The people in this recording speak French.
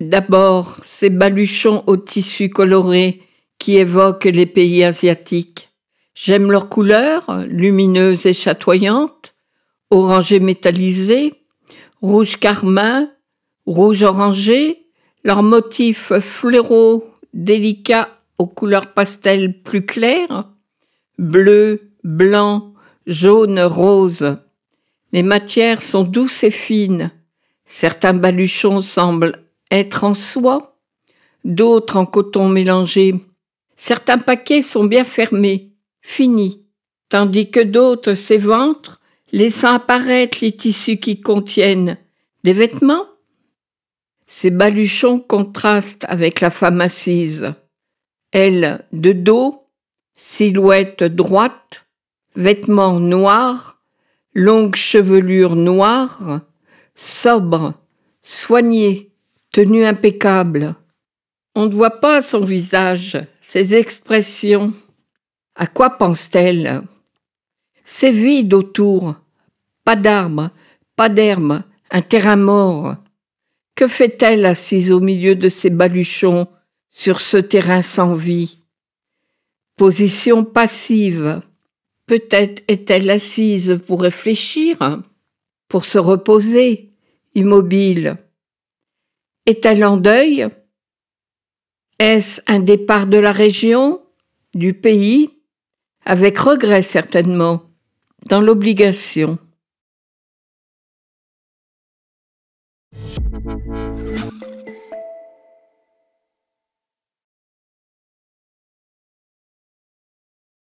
D'abord, ces baluchons aux tissus colorés qui évoquent les pays asiatiques. J'aime leurs couleurs, lumineuses et chatoyantes, orangés métallisé, rouge carmin, rouge orangé, leurs motifs fleuraux délicats aux couleurs pastel plus claires, bleu, blanc, jaune, rose. Les matières sont douces et fines. Certains baluchons semblent être en soie, d'autres en coton mélangé. Certains paquets sont bien fermés, finis, tandis que d'autres s'éventrent, laissant apparaître les tissus qui contiennent des vêtements. Ces baluchons contrastent avec la femme assise. Elle, de dos, silhouette droite, vêtements noirs, longue chevelure noire, sobre, soignée, tenue impeccable. On ne voit pas son visage, ses expressions. À quoi pense-t-elle C'est vide autour. Pas d'armes, pas d'herbe, un terrain mort. Que fait-elle assise au milieu de ces baluchons, sur ce terrain sans vie Position passive. Peut-être est-elle assise pour réfléchir, pour se reposer, immobile. Est-elle en deuil Est-ce un départ de la région, du pays Avec regret certainement, dans l'obligation.